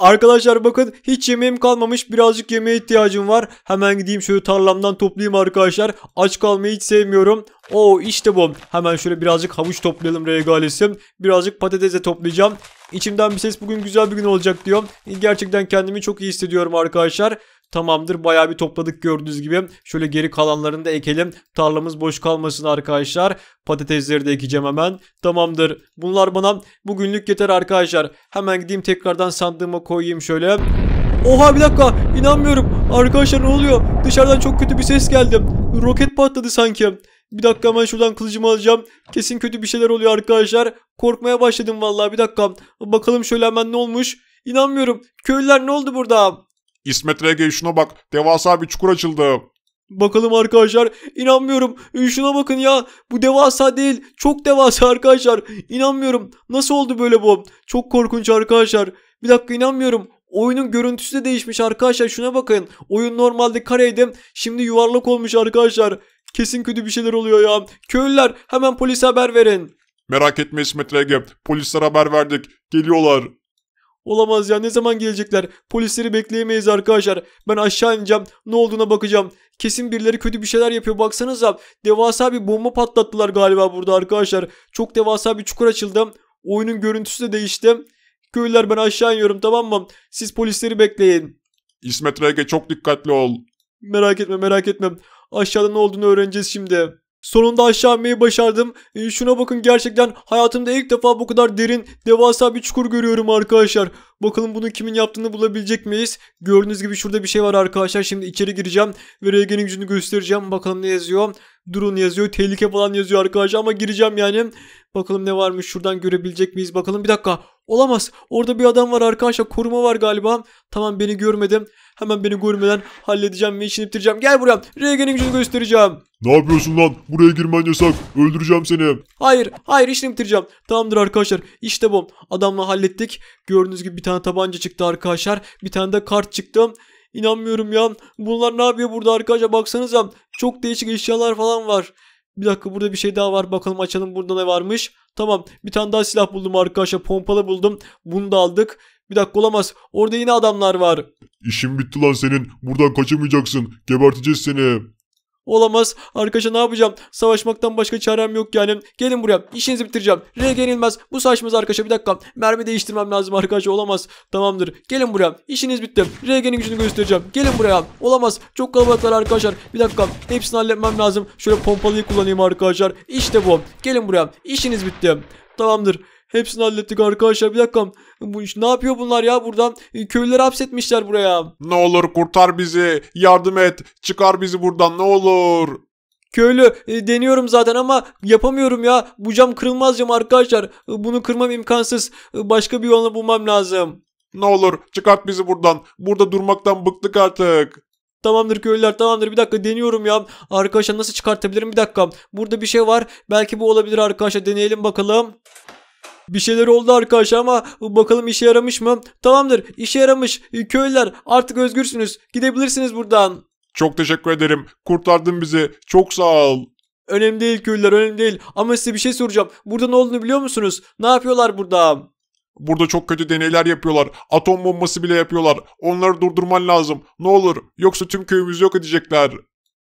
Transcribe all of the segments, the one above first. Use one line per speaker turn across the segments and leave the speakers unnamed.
Arkadaşlar bakın hiç yemeğim kalmamış birazcık yemeğe ihtiyacım var. Hemen gideyim şöyle tarlamdan toplayayım arkadaşlar. Aç kalmayı hiç sevmiyorum. o işte bu. Hemen şöyle birazcık havuç toplayalım regalesi. Birazcık patates de toplayacağım. İçimden bir ses bugün güzel bir gün olacak diyor. Gerçekten kendimi çok iyi hissediyorum arkadaşlar. Tamamdır bayağı bir topladık gördüğünüz gibi. Şöyle geri kalanlarını da ekelim. Tarlamız boş kalmasın arkadaşlar. Patatesleri de ekeceğim hemen. Tamamdır. Bunlar bana bugünlük yeter arkadaşlar. Hemen gideyim tekrardan sandığıma koyayım şöyle. Oha bir dakika inanmıyorum. Arkadaşlar ne oluyor? Dışarıdan çok kötü bir ses geldi. Roket patladı sanki. Bir dakika hemen şuradan kılıcımı alacağım. Kesin kötü bir şeyler oluyor arkadaşlar. Korkmaya başladım vallahi bir dakika. Bakalım şöyle hemen ne olmuş. İnanmıyorum. Köylüler ne oldu burada? İsmet RG şuna bak devasa bir çukur açıldı. Bakalım arkadaşlar inanmıyorum şuna bakın ya bu devasa değil çok devasa arkadaşlar İnanmıyorum. nasıl oldu böyle bu çok korkunç arkadaşlar bir dakika inanmıyorum Oyunun görüntüsü de değişmiş arkadaşlar şuna bakın. Oyun normalde kareydi şimdi yuvarlak olmuş arkadaşlar. Kesin kötü bir şeyler oluyor ya. Köylüler hemen polise haber verin. Merak etme İsmet Rege polisler haber verdik geliyorlar. Olamaz ya ne zaman gelecekler? Polisleri bekleyemeyiz arkadaşlar. Ben aşağı ineceğim. Ne olduğuna bakacağım. Kesin birileri kötü bir şeyler yapıyor. Baksanıza devasa bir bomba patlattılar galiba burada arkadaşlar. Çok devasa bir çukur açıldı. Oyunun görüntüsü de değişti. Köylüler ben aşağı iniyorum tamam mı? Siz polisleri bekleyin. İsmet Rege çok dikkatli ol. Merak etme merak etme. Aşağıda ne olduğunu öğreneceğiz şimdi. Sonunda aşağı inmeyi başardım. E, şuna bakın gerçekten hayatımda ilk defa bu kadar derin devasa bir çukur görüyorum arkadaşlar. Bakalım bunu kimin yaptığını bulabilecek miyiz? Gördüğünüz gibi şurada bir şey var arkadaşlar. Şimdi içeri gireceğim ve RG'nin gücünü göstereceğim. Bakalım ne yazıyor? Drone yazıyor. Tehlike falan yazıyor arkadaşlar ama gireceğim yani. Bakalım ne varmış şuradan görebilecek miyiz? Bakalım bir dakika. Olamaz. Orada bir adam var arkadaşlar. Koruma var galiba. Tamam beni görmedim. Hemen beni görmeden halledeceğim ve işini bitireceğim. Gel buraya. RG'nin gücünü göstereceğim. Ne yapıyorsun lan? Buraya girmen yasak. Öldüreceğim seni. Hayır. Hayır işini bitireceğim. Tamamdır arkadaşlar. İşte bu. Adamla hallettik. Gördüğünüz gibi bir tane tane tabanca çıktı arkadaşlar. Bir tane de kart çıktı. İnanmıyorum ya. Bunlar ne yapıyor burada arkadaşlar baksanıza. Çok değişik eşyalar falan var. Bir dakika burada bir şey daha var. Bakalım açalım burada ne varmış. Tamam bir tane daha silah buldum arkadaşlar. Pompalı buldum. Bunu da aldık. Bir dakika olamaz. Orada yine adamlar var.
İşim bitti lan senin. Buradan kaçamayacaksın. Geberteceğiz seni.
Olamaz. Arkadaşlar ne yapacağım? Savaşmaktan başka çarem yok yani. Gelin buraya. İşinizi bitireceğim. R yenilmez. Bu saçmaz arkadaşlar. Bir dakika. Mermi değiştirmem lazım arkadaşlar. Olamaz. Tamamdır. Gelin buraya. İşiniz bitti. Regen'in gücünü göstereceğim. Gelin buraya. Olamaz. Çok kalabalıklar arkadaşlar. Bir dakika. Hepsini halletmem lazım. Şöyle pompalıyı kullanayım arkadaşlar. İşte bu. Gelin buraya. İşiniz bitti. Tamamdır. Hepsini hallettik arkadaşlar bir dakika. Bu, ne yapıyor bunlar ya buradan? E, köylüler hapsetmişler buraya. Ne olur kurtar bizi. Yardım et. Çıkar bizi buradan ne olur. Köylü e, deniyorum zaten ama yapamıyorum ya. Bu cam kırılmaz cam arkadaşlar. E, bunu kırmam imkansız. başka bir yolunu bulmam lazım. Ne olur çıkart bizi buradan. Burada durmaktan bıktık artık. Tamamdır köylüler tamamdır bir dakika deniyorum ya. Arkadaşlar nasıl çıkartabilirim bir dakika. Burada bir şey var. Belki bu olabilir arkadaşlar deneyelim bakalım. Bir şeyler oldu arkadaş ama bakalım işe yaramış mı? Tamamdır işe yaramış. Ee, köylüler artık özgürsünüz. Gidebilirsiniz buradan. Çok teşekkür ederim. Kurtardın bizi. Çok sağ ol. Önemli değil köylüler önemli değil. Ama size bir şey soracağım. Burada ne olduğunu biliyor musunuz? Ne yapıyorlar burada? Burada çok kötü deneyler yapıyorlar. Atom bombası bile yapıyorlar. Onları durdurman lazım. Ne olur. Yoksa tüm köyümüzü yok edecekler.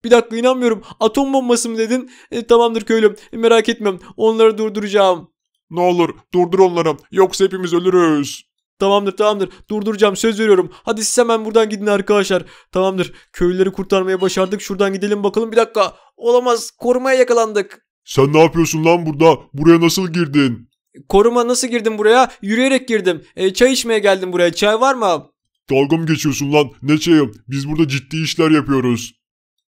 Bir dakika inanmıyorum. Atom bombası mı dedin? E, tamamdır köylüm. E, merak etmem. Onları durduracağım. Ne olur durdur onları yoksa hepimiz ölürüz. Tamamdır tamamdır durduracağım söz veriyorum. Hadi siz hemen buradan gidin arkadaşlar. Tamamdır köylüleri kurtarmaya başardık şuradan gidelim bakalım bir dakika. Olamaz korumaya yakalandık. Sen ne yapıyorsun lan burada? Buraya nasıl girdin? Koruma nasıl girdim buraya? Yürüyerek girdim. E, çay içmeye geldim buraya. Çay var mı? Dalga mı geçiyorsun lan? Ne çayım? Biz burada ciddi işler yapıyoruz.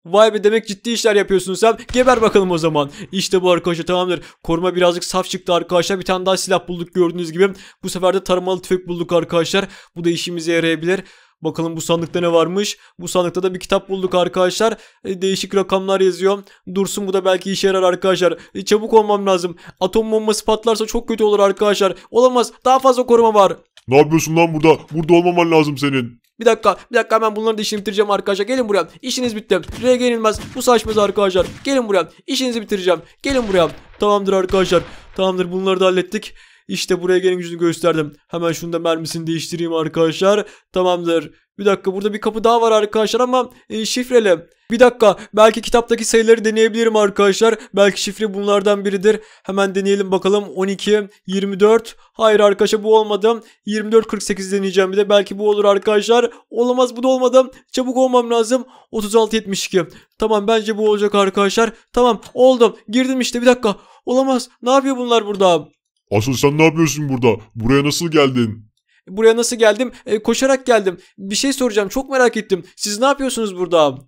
Vay be demek ciddi işler yapıyorsun sen. Geber bakalım o zaman. İşte bu arkadaşlar tamamdır. Koruma birazcık saf çıktı arkadaşlar. Bir tane daha silah bulduk gördüğünüz gibi. Bu sefer de taramalı tüfek bulduk arkadaşlar. Bu da işimize yarayabilir. Bakalım bu sandıkta ne varmış. Bu sandıkta da bir kitap bulduk arkadaşlar. E, değişik rakamlar yazıyor. Dursun bu da belki işe yarar arkadaşlar. E, çabuk olmam lazım. Atom bombası patlarsa çok kötü olur arkadaşlar. Olamaz. Daha fazla koruma var. Ne yapıyorsun lan burada? Burada olmaman lazım senin. Bir dakika bir dakika hemen bunları da işini bitireceğim arkadaşlar. Gelin buraya. İşiniz bitti. RG yenilmez. Bu saçmaz arkadaşlar. Gelin buraya. İşinizi bitireceğim. Gelin buraya. Tamamdır arkadaşlar. Tamamdır bunları da hallettik. İşte buraya gelin gücünü gösterdim. Hemen şunu da mermisini değiştireyim arkadaşlar. Tamamdır. Bir dakika burada bir kapı daha var arkadaşlar ama e, şifreli. Bir dakika belki kitaptaki sayıları deneyebilirim arkadaşlar. Belki şifre bunlardan biridir. Hemen deneyelim bakalım. 12, 24. Hayır arkadaşlar bu olmadı. 24, 48 deneyeceğim bir de. Belki bu olur arkadaşlar. Olamaz bu da olmadı. Çabuk olmam lazım. 36, 72. Tamam bence bu olacak arkadaşlar. Tamam oldum. Girdim işte bir dakika. Olamaz. Ne yapıyor bunlar burada? Asıl sen ne yapıyorsun burada? Buraya nasıl geldin? Buraya nasıl geldim? E, koşarak geldim. Bir şey soracağım. Çok merak ettim. Siz ne yapıyorsunuz burada?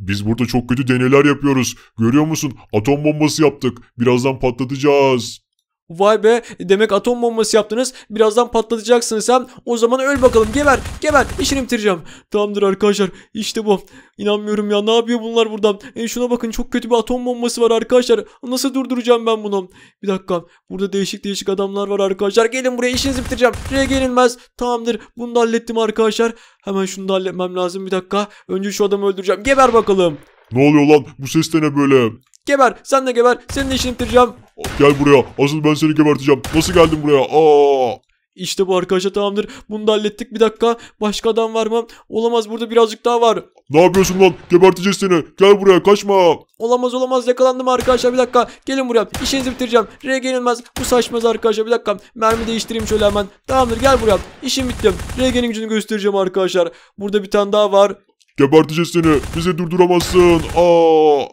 Biz burada çok
kötü deneyler yapıyoruz. Görüyor musun? Atom bombası yaptık. Birazdan patlatacağız.
Vay be demek atom bombası yaptınız. Birazdan patlatacaksınız sen. O zaman öl bakalım geber geber işini bitireceğim. Tamamdır arkadaşlar işte bu. İnanmıyorum ya ne yapıyor bunlar buradan. E, şuna bakın çok kötü bir atom bombası var arkadaşlar. Nasıl durduracağım ben bunu? Bir dakika burada değişik değişik adamlar var arkadaşlar. Gelin buraya işinizi bitireceğim. Buraya gelinmez. Tamamdır bunu da hallettim arkadaşlar. Hemen şunu da halletmem lazım bir dakika. Önce şu adamı öldüreceğim. Geber bakalım. Ne oluyor lan bu ses de ne böyle? Geber sen de geber senin de işini bitireceğim. Gel buraya. Asıl ben seni geberteceğim. Nasıl geldin buraya? Aa. İşte bu arkadaşlar tamamdır. Bunu da hallettik. Bir dakika. Başka adam var mı? Olamaz burada birazcık daha var. Ne yapıyorsun lan? Geberteceğiz seni. Gel buraya kaçma. Olamaz olamaz yakalandım arkadaşlar bir dakika. Gelin buraya. İşinizi bitireceğim. R yenilmez. Bu saçmaz arkadaşlar bir dakika. Mermi değiştireyim şöyle hemen. Tamamdır gel buraya. İşim bitti. RG'nin gücünü göstereceğim arkadaşlar. Burada bir tane daha var. Geberteceğiz seni. Bizi durduramazsın. Aa.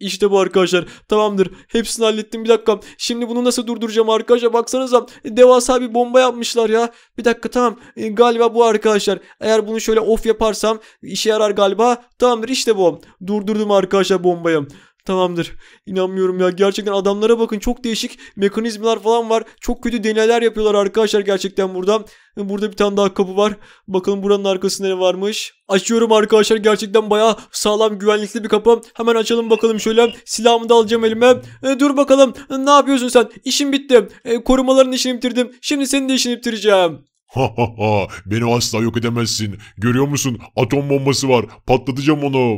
İşte bu arkadaşlar. Tamamdır. Hepsini hallettim. Bir dakika. Şimdi bunu nasıl durduracağım arkadaşlar? Baksanıza. Devasa bir bomba yapmışlar ya. Bir dakika tamam. E, galiba bu arkadaşlar. Eğer bunu şöyle off yaparsam işe yarar galiba. Tamamdır işte bu. Durdurdum arkadaşlar bombayı. Tamamdır. İnanmıyorum ya. Gerçekten adamlara bakın. Çok değişik mekanizmalar falan var. Çok kötü deneyler yapıyorlar arkadaşlar gerçekten burada. Burada bir tane daha kapı var. Bakalım buranın arkasında ne varmış. Açıyorum arkadaşlar. Gerçekten bayağı sağlam güvenlikli bir kapı. Hemen açalım bakalım şöyle. Silahımı da alacağım elime. E, dur bakalım. E, ne yapıyorsun sen? İşim bitti. E, korumaların işini bitirdim. Şimdi senin de işini bitireceğim.
Ha ha ha. Beni asla yok edemezsin. Görüyor musun? Atom bombası var. Patlatacağım onu.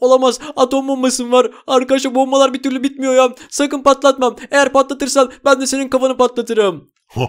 Olamaz. Atom bombasım var. Arkadaşlar bombalar bir türlü bitmiyor ya. Sakın patlatmam. Eğer patlatırsan ben de senin kafanı patlatırım.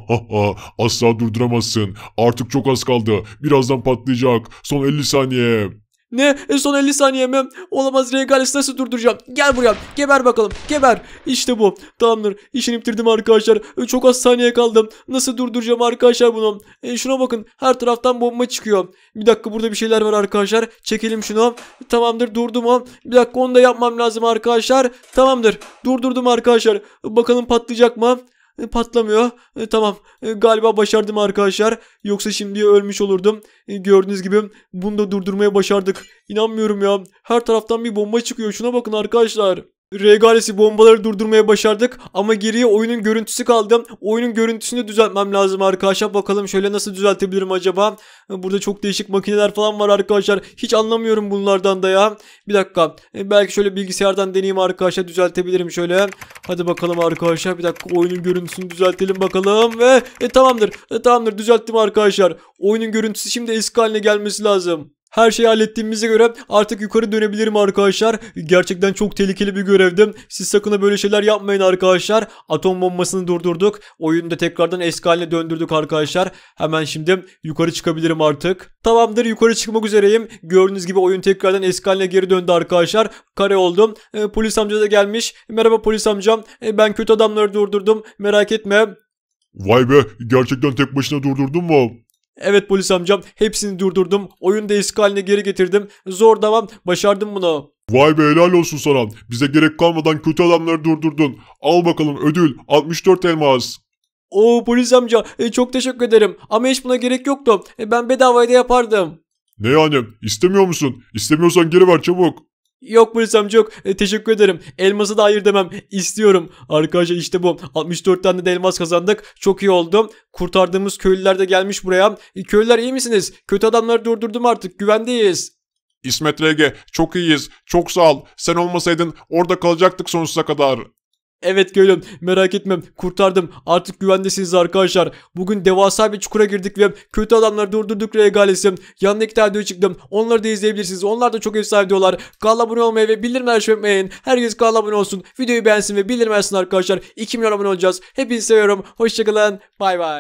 Asla durduramazsın. Artık çok az kaldı. Birazdan patlayacak. Son 50 saniye.
Ne? E son 50 saniyemem. Olamaz Regalis nasıl durduracağım? Gel buraya. Geber bakalım. Geber. İşte bu. Tamamdır. İşini bitirdim arkadaşlar. E, çok az saniye kaldım. Nasıl durduracağım arkadaşlar bunu? E, şuna bakın. Her taraftan bomba çıkıyor. Bir dakika burada bir şeyler var arkadaşlar. Çekelim şunu. Tamamdır durdum o. Bir dakika onu da yapmam lazım arkadaşlar. Tamamdır. Durdurdum arkadaşlar. E, bakalım patlayacak mı? E, patlamıyor. E, tamam e, galiba başardım arkadaşlar. Yoksa şimdi ölmüş olurdum. Gördüğünüz gibi bunu da durdurmaya başardık. İnanmıyorum ya. Her taraftan bir bomba çıkıyor. Şuna bakın arkadaşlar. Regalesi bombaları durdurmaya başardık ama geriye oyunun görüntüsü kaldı. Oyunun görüntüsünü düzeltmem lazım arkadaşlar. Bakalım şöyle nasıl düzeltebilirim acaba? Burada çok değişik makineler falan var arkadaşlar. Hiç anlamıyorum bunlardan da ya. Bir dakika. E, belki şöyle bilgisayardan deneyeyim arkadaşlar. Düzeltebilirim şöyle. Hadi bakalım arkadaşlar. Bir dakika oyunun görüntüsünü düzeltelim bakalım. Ve e, tamamdır. E, tamamdır düzelttim arkadaşlar. Oyunun görüntüsü şimdi eski haline gelmesi lazım. Her şeyi hallettiğimize göre artık yukarı dönebilirim arkadaşlar. Gerçekten çok tehlikeli bir görevdim. Siz sakın böyle şeyler yapmayın arkadaşlar. Atom bombasını durdurduk. Oyunu da tekrardan eski haline döndürdük arkadaşlar. Hemen şimdi yukarı çıkabilirim artık. Tamamdır yukarı çıkmak üzereyim. Gördüğünüz gibi oyun tekrardan eski haline geri döndü arkadaşlar. Kare oldum. E, polis amca da gelmiş. Merhaba polis amcam. E, ben kötü adamları durdurdum. Merak etme. Vay be gerçekten tek başına durdurdun mu? Evet polis amcam hepsini durdurdum. oyunu da eski haline geri getirdim. Zor devam başardım bunu. Vay be helal
olsun sana. Bize gerek kalmadan kötü adamları durdurdun. Al bakalım ödül 64 elmas.
Oo polis amca e, çok teşekkür ederim. Ama hiç buna gerek yoktu. E, ben bedavaya da yapardım. Ne yani? İstemiyor musun? İstemiyorsan geri ver çabuk. Yok polis amca E, teşekkür ederim. Elması da hayır demem. İstiyorum. Arkadaşlar işte bu. 64 tane de elmas kazandık. Çok iyi oldu. Kurtardığımız köylüler de gelmiş buraya. E, köylüler iyi misiniz? Kötü adamları durdurdum artık. Güvendeyiz. İsmet RG çok iyiyiz. Çok sağ ol. Sen olmasaydın orada kalacaktık sonsuza kadar. Evet köylüm merak etmem kurtardım artık güvendesiniz arkadaşlar. Bugün devasa bir çukura girdik ve kötü adamları durdurduk regalesi. Yanına iki tane çıktım onları da izleyebilirsiniz. Onlar da çok efsane diyorlar. Kanala abone olmayı ve bildirimleri açmayı unutmayın. Herkes kanala abone olsun videoyu beğensin ve bildirim arkadaşlar. 2 milyon abone olacağız. Hepinizi seviyorum. Hoşçakalın. Bay bay.